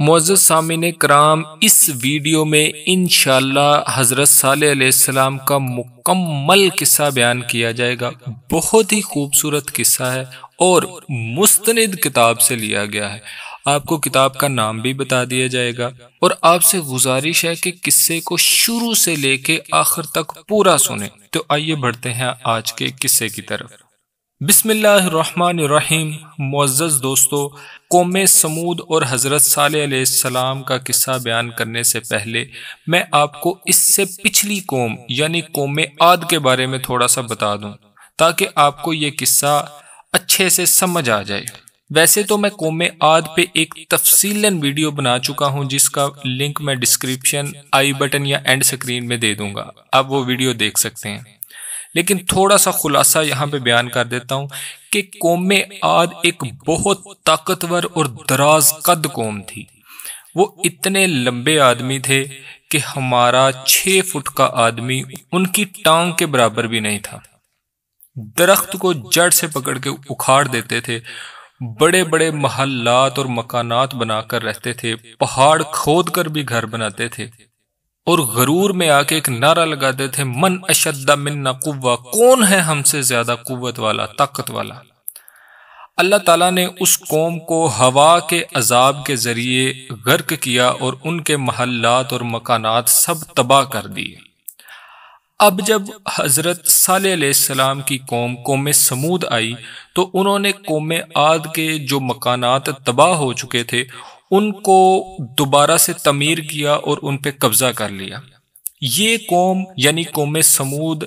Moz सामिन कराम इस video में इन हज़रत सलाम का मुकम्मल किस्सा बयान किया जाएगा बहुत ही खूबसूरत किस्सा है और मुस्तनद किताब से लिया गया है आपको किताब का नाम भी बता दिया जाएगा और आपसे गुजारिश है कि किस्से को शुरू से लेके आखिर तक पूरा सुने तो आइए बढ़ते हैं आज के किस्से की तरफ बिसमीम मुआज़ दोस्तों कौम समूद और हज़रत सलाम का किस्सा बयान करने से पहले मैं आपको इससे पिछली कौम यानी कौम आद के बारे में थोड़ा सा बता दूं ताकि आपको ये किस्सा अच्छे से समझ आ जाए वैसे तो मैं कौम आद पे एक तफसीलन वीडियो बना चुका हूँ जिसका लिंक मैं डिस्क्रिप्शन आई बटन या एंड स्क्रीन में दे दूंगा आप वो वीडियो देख सकते हैं लेकिन थोड़ा सा खुलासा यहाँ पे बयान कर देता हूँ कि कौम आद एक बहुत ताकतवर और दराज कद कौम थी वो इतने लंबे आदमी थे कि हमारा छः फुट का आदमी उनकी टांग के बराबर भी नहीं था दरख्त को जड़ से पकड़ के उखाड़ देते थे बड़े बड़े महल्लात और मकानात बनाकर रहते थे पहाड़ खोद कर भी घर बनाते थे और गरूर में आके एक नारा लगाते थे मन अशद्दा मिन्ना कुव्वा कौन है हमसे ज्यादा कुत वाला ताकत वाला अल्लाह ताला ने उस कौम को हवा के अजाब के ज़रिए गर्क किया और उनके महल्लात और मकानात सब तबाह कर दिए अब जब हज़रत सलाम की कौम कौम समूद आई तो उन्होंने कौम आद के जो मकानात तबाह हो चुके थे उनको दोबारा से तमीर किया और उन पर कब्जा कर लिया ये कौम यानी कौम समूद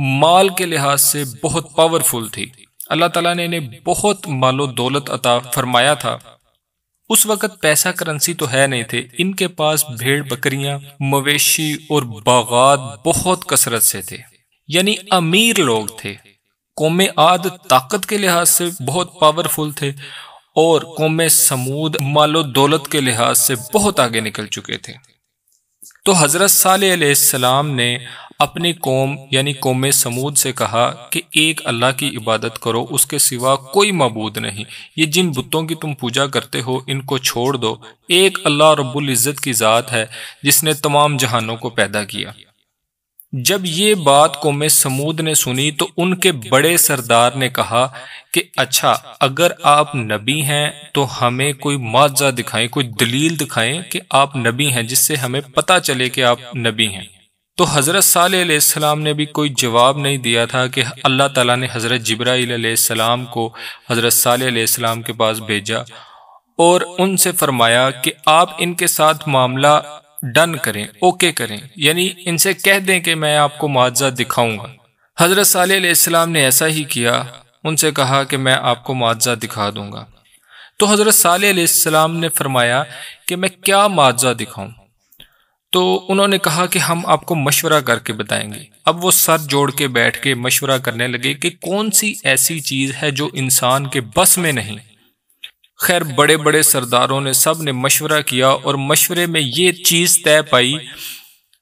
माल के लिहाज से बहुत पावरफुल थी अल्लाह ताला ने इन्हें बहुत मालो दौलत अता फरमाया था उस वक़्त पैसा करंसी तो है नहीं थे इनके पास भेड़ बकरियां मवेशी और बागात बहुत कसरत से थे यानी अमीर लोग थे कौम आद ताकत के लिहाज से बहुत पावरफुल थे और कौम समूद मालो दौलत के लिहाज से बहुत आगे निकल चुके थे तो हज़रत सलाम ने अपनी कौम यानी कौम समूद से कहा कि एक अल्लाह की इबादत करो उसके सिवा कोई मबूद नहीं ये जिन बुतों की तुम पूजा करते हो इनको छोड़ दो एक अल्लाह रब्बुल की ज़ात है जिसने तमाम जहानों को पैदा किया जब ये बात कौम समूद ने सुनी तो उनके बड़े सरदार ने कहा कि अच्छा अगर आप नबी हैं तो हमें कोई मुआवजा दिखाएं कोई दलील दिखाएं कि आप नबी हैं जिससे हमें पता चले कि आप नबी हैं तो हज़रत सलाम ने भी कोई जवाब नहीं दिया था कि अल्लाह ताला ने हज़रत जब्राईसम को हज़रत सलाम के पास भेजा और उनसे फरमाया कि आप इनके साथ मामला डन करें ओके करें यानी इनसे कह दें कि मैं आपको मुआवजा दिखाऊंगा हज़रत साल्लाम ने ऐसा ही किया उनसे कहा कि मैं आपको मुआवजा दिखा दूंगा तो हज़रत साल्लाम ने फरमाया कि मैं क्या मुआवजा दिखाऊं तो उन्होंने कहा कि हम आपको मशवरा करके बताएंगे अब वो सर जोड़ के बैठ के मशवरा करने लगे कि कौन सी ऐसी चीज़ है जो इंसान के बस में नहीं खैर बड़े बड़े सरदारों ने सब ने मशवरा किया और मशवरे में ये चीज़ तय पाई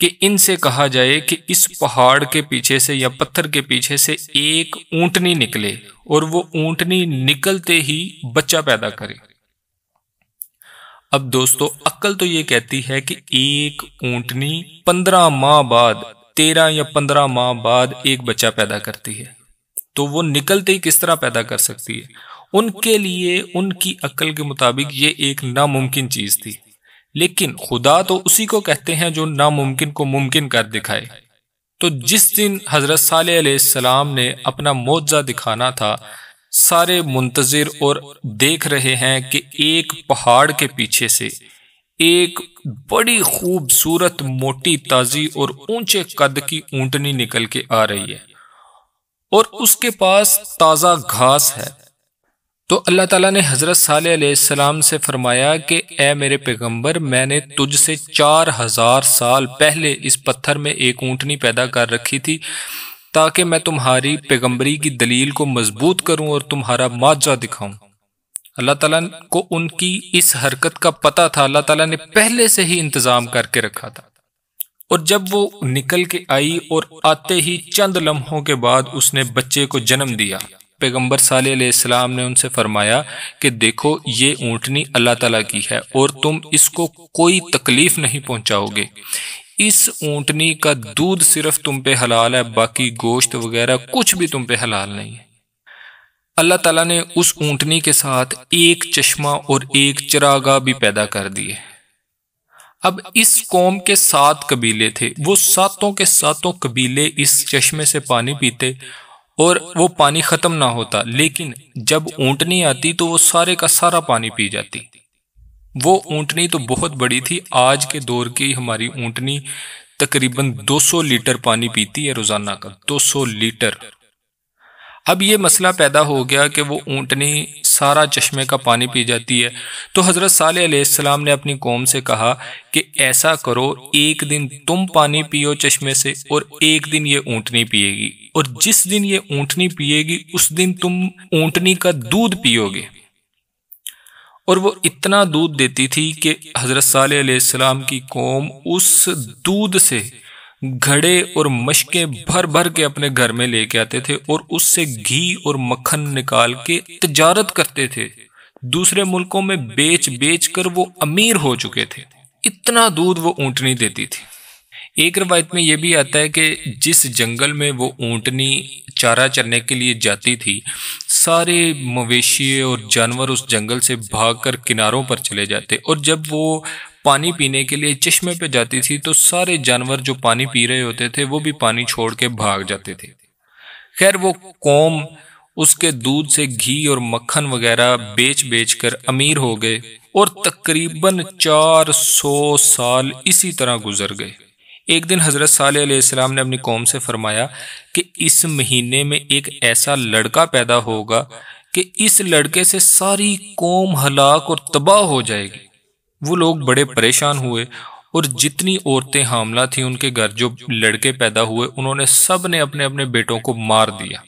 कि इनसे कहा जाए कि इस पहाड़ के पीछे से या पत्थर के पीछे से एक ऊंटनी निकले और वो ऊँटनी निकलते ही बच्चा पैदा करे अब दोस्तों अक्ल तो ये कहती है कि एक ऊंटनी पंद्रह माह बाद तेरह या पंद्रह माह बाद एक बच्चा पैदा करती है तो वो निकलते ही किस तरह पैदा कर सकती है उनके लिए उनकी अक्ल के मुताबिक ये एक नामुमकिन चीज थी लेकिन खुदा तो उसी को कहते हैं जो नामुमकिन को मुमकिन कर दिखाए तो जिस दिन हजरत सलाम ने अपना मुआवजा दिखाना था सारे मुंतजर और देख रहे हैं कि एक पहाड़ के पीछे से एक बड़ी खूबसूरत मोटी ताजी और ऊंचे कद की ऊंटनी निकल के आ रही है और उसके पास ताजा घास है तो अल्लाह ताला ने हज़रत सलाम से फरमाया कि ए मेरे पैगंबर मैंने तुझ से चार हज़ार साल पहले इस पत्थर में एक ऊँटनी पैदा कर रखी थी ताकि मैं तुम्हारी पैगंबरी की दलील को मजबूत करूं और तुम्हारा माजा दिखाऊं अल्लाह ताला को उनकी इस हरकत का पता था अल्लाह ताला ने पहले से ही इंतज़ाम करके रखा था और जब वो निकल के आई और आते ही चंद लम्हों के बाद उसने बच्चे को जन्म दिया पैगम्बर सलाम ने उनसे फरमाया कि देखो ये ऊँटनी अल्लाह तला की है और तुम इसको कोई तकलीफ नहीं पहुँचाओगे इस ऊँटनी का दूध सिर्फ तुम पे हलाल है बाकी गोश्त वगैरह कुछ भी तुम पे हलाल नहीं है अल्लाह तला ने उस ऊँटनी के साथ एक चश्मा और एक चरागाह भी पैदा कर दिए अब इस कौम के सात कबीले थे वो सातों के सातों कबीले इस चश्मे से पानी पीते और वो पानी खत्म ना होता लेकिन जब ऊँटनी आती तो वो सारे का सारा पानी पी जाती वो ऊँटनी तो बहुत बड़ी थी आज के दौर की हमारी ऊँटनी तकरीबन 200 लीटर पानी पीती है रोजाना का 200 लीटर अब ये मसला पैदा हो गया कि वो ऊँटनी सारा चश्मे का पानी पी जाती है तो हज़रत साल्हम ने अपनी कौम से कहा कि ऐसा करो एक दिन तुम पानी पियो चश्मे से और एक दिन ये ऊँटनी पिएगी और जिस दिन ये ऊँटनी पिएगी उस दिन तुम ऊँटनी का दूध पियोगे और वो इतना दूध देती थी कि हज़रत साल्हम की कौम उस दूध से घड़े और मशके भर भर के अपने घर में लेके आते थे और उससे घी और मक्खन निकाल के तजारत करते थे दूसरे मुल्कों में बेच बेच कर वो अमीर हो चुके थे इतना दूध वो ऊँटनी देती थी एक रवायत में यह भी आता है कि जिस जंगल में वो ऊँटनी चारा चरने के लिए जाती थी सारे मवेशी और जानवर उस जंगल से भागकर किनारों पर चले जाते और जब वो पानी पीने के लिए चश्मे पे जाती थी तो सारे जानवर जो पानी पी रहे होते थे वो भी पानी छोड़ के भाग जाते थे खैर वो कौम उसके दूध से घी और मक्खन वगैरह बेच बेच कर अमीर हो गए और तकरीबन 400 साल इसी तरह गुजर गए एक दिन हज़रत सलाम ने अपनी कौम से फरमाया कि इस महीने में एक ऐसा लड़का पैदा होगा कि इस लड़के से सारी कौम हलाक और तबाह हो जाएगी वो लोग बड़े परेशान हुए और जितनी औरतें हामला थी उनके घर जो लड़के पैदा हुए उन्होंने सब ने अपने अपने बेटों को मार दिया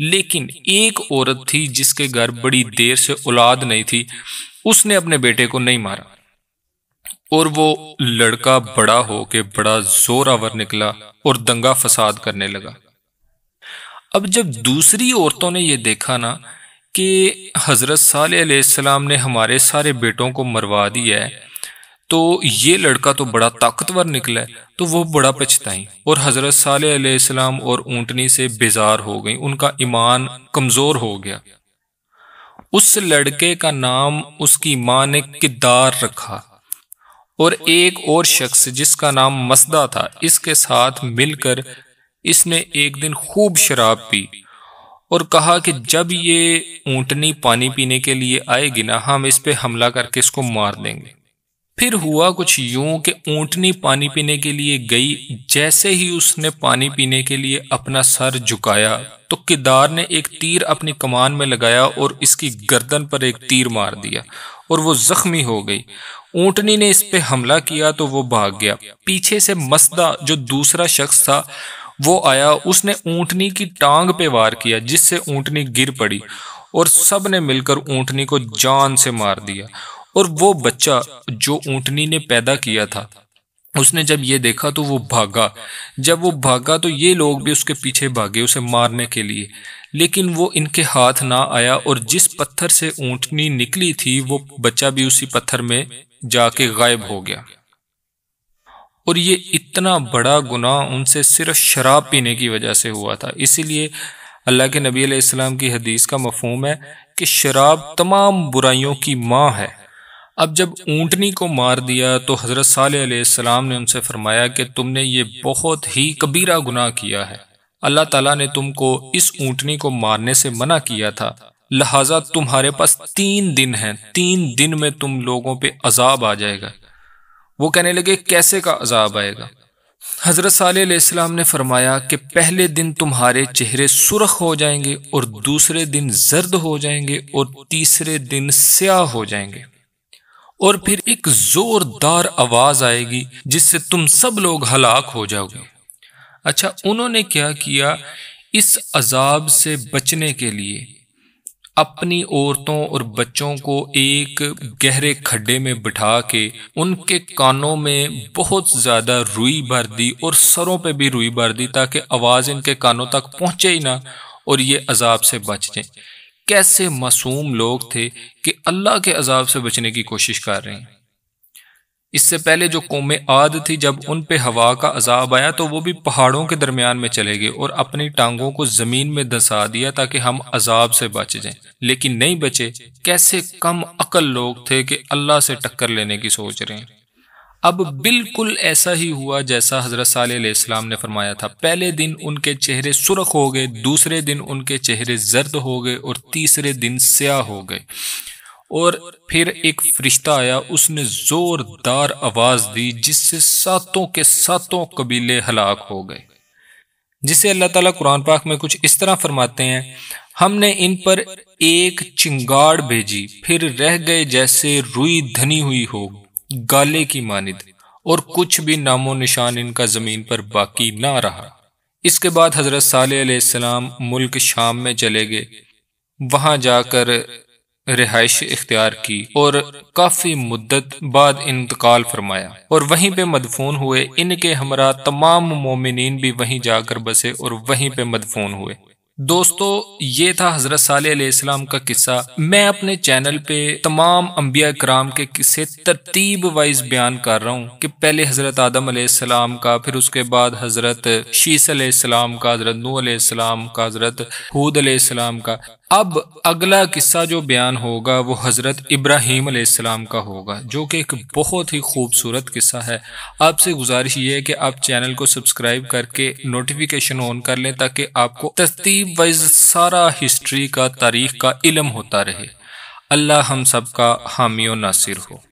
लेकिन एक औरत थी जिसके घर बड़ी देर से औलाद नहीं थी उसने अपने बेटे को नहीं मारा और वो लड़का बड़ा हो के बड़ा जोरावर निकला और दंगा फसाद करने लगा अब जब दूसरी औरतों ने ये देखा ना कि हज़रत सालम ने हमारे सारे बेटों को मरवा दिया है तो ये लड़का तो बड़ा ताकतवर निकला है तो वो बड़ा पछताई और हज़रत सालम और ऊँटनी से बेजार हो गई उनका ईमान कमज़ोर हो गया उस लड़के का नाम उसकी माँ ने किदार रखा और एक और शख्स जिसका नाम मसदा था इसके साथ मिलकर इसने एक दिन खूब शराब पी और कहा कि जब ये ऊंटनी पानी पीने के लिए आएगी ना हम इस पर हमला करके इसको मार देंगे फिर हुआ कुछ यूं कि ऊँटनी पानी पीने के लिए गई जैसे ही उसने पानी पीने के लिए अपना सर झुकाया तो किदार ने एक तीर अपनी कमान में लगाया और इसकी गर्दन पर एक तीर मार दिया और वो जख्मी हो गई ऊंटनी ने इस पे हमला किया तो वो भाग गया पीछे से मसदा जो दूसरा शख्स था वो आया उसने ऊँटनी की टांग पे वार किया जिससे ऊँटनी गिर पड़ी और सब ने मिलकर ऊँटनी को जान से मार दिया और वो बच्चा जो ऊँटनी ने पैदा किया था उसने जब ये देखा तो वो भागा जब वो भागा तो ये लोग भी उसके पीछे भागे उसे मारने के लिए लेकिन वो इनके हाथ ना आया और जिस पत्थर से ऊँटनी निकली थी वो बच्चा भी उसी पत्थर में जाके गायब हो गया और ये इतना बड़ा गुनाह उनसे सिर्फ शराब पीने की वजह से हुआ था इसीलिए अल्लाह के नबी अलैहिस्सलाम की हदीस का मफहम है कि शराब तमाम बुराइयों की माँ है अब जब ऊँटनी को मार दिया तो हज़रत सलाम ने उनसे फरमाया कि तुमने ये बहुत ही कबीरा गुनाह किया है अल्लाह ताला ने तुमको इस ऊँटनी को मारने से मना किया था लिहाजा तुम्हारे पास तीन दिन हैं तीन दिन में तुम लोगों पर अजाब आ जाएगा वो कहने लगे कैसे का अजाब आएगा हज़रत सलाम ने फरमाया कि पहले दिन तुम्हारे चेहरे सुरख हो जाएंगे और दूसरे दिन जर्द हो जाएंगे और तीसरे दिन स्याह हो जाएंगे और फिर एक ज़ोरदार आवाज़ आएगी जिससे तुम सब लोग हलाक हो जाओगे अच्छा उन्होंने क्या किया इस अजाब से बचने के लिए अपनी औरतों और बच्चों को एक गहरे खड्डे में बिठा के उनके कानों में बहुत ज़्यादा रुई भर दी और सरों पे भी रुई भर दी ताकि आवाज़ इनके कानों तक पहुँचे ही ना और ये अजाब से बच जाए कैसे मासूम लोग थे कि अल्लाह के अजाब से बचने की कोशिश कर रहे हैं इससे पहले जो कौम आद थी जब उन पे हवा का अजाब आया तो वो भी पहाड़ों के दरमियान में चले गए और अपनी टांगों को ज़मीन में दसा दिया ताकि हम अजाब से बच जाएं लेकिन नहीं बचे कैसे कम अकल लोग थे कि अल्लाह से टक्कर लेने की सोच रहे हैं अब बिल्कुल ऐसा ही हुआ जैसा हज़रत सलाम ने फरमाया था पहले दिन उनके चेहरे सुरख हो गए दूसरे दिन उनके चेहरे जर्द हो गए और तीसरे दिन स्याह हो गए और फिर एक फरिश्ता आया उसने जोरदार आवाज दी जिससे सातों के सातों कबीले हलाक हो गए जिसे अल्लाह ताला कुरान पाक में कुछ इस तरह फरमाते हैं हमने इन पर एक चिंगाड़ भेजी फिर रह गए जैसे रुई धनी हुई हो गाले की मानिद और कुछ भी नामो निशान इनका ज़मीन पर बाकी ना रहा इसके बाद हज़रत साल सलाम मुल्क शाम में चले गए वहां जाकर रिहाइश इख्तियार की और काफ़ी मुद्दत बाद इंतकाल फरमाया और वहीं पे मदफून हुए इनके हमरा तमाम मोमिन भी वहीं जाकर बसे और वहीं पे मदफून हुए दोस्तों ये था हज़रत साल्हम का किस्सा मैं अपने चैनल पे तमाम अम्बिया कराम के किस्से तरतीब वाइज बयान कर रहा हूँ कि पहले हज़रत आदम आसमाम का फिर उसके बाद हज़रत शीस आसमाम का हज़रत नू आसमाम का हज़रत हूद आसमाम का अब अगला किस्सा जो बयान होगा वो हज़रत इब्राहीम आसमाम का होगा जो कि एक बहुत ही खूबसूरत किस्सा है आपसे गुजारिश ये है कि आप चैनल को सब्सक्राइब करके नोटिफिकेशन ऑन कर लें ताकि आपको तरतीब वाइज सारा हिस्ट्री का तारीख का इलम होता रहे अल्लाह हम सब का हामी नासिर हो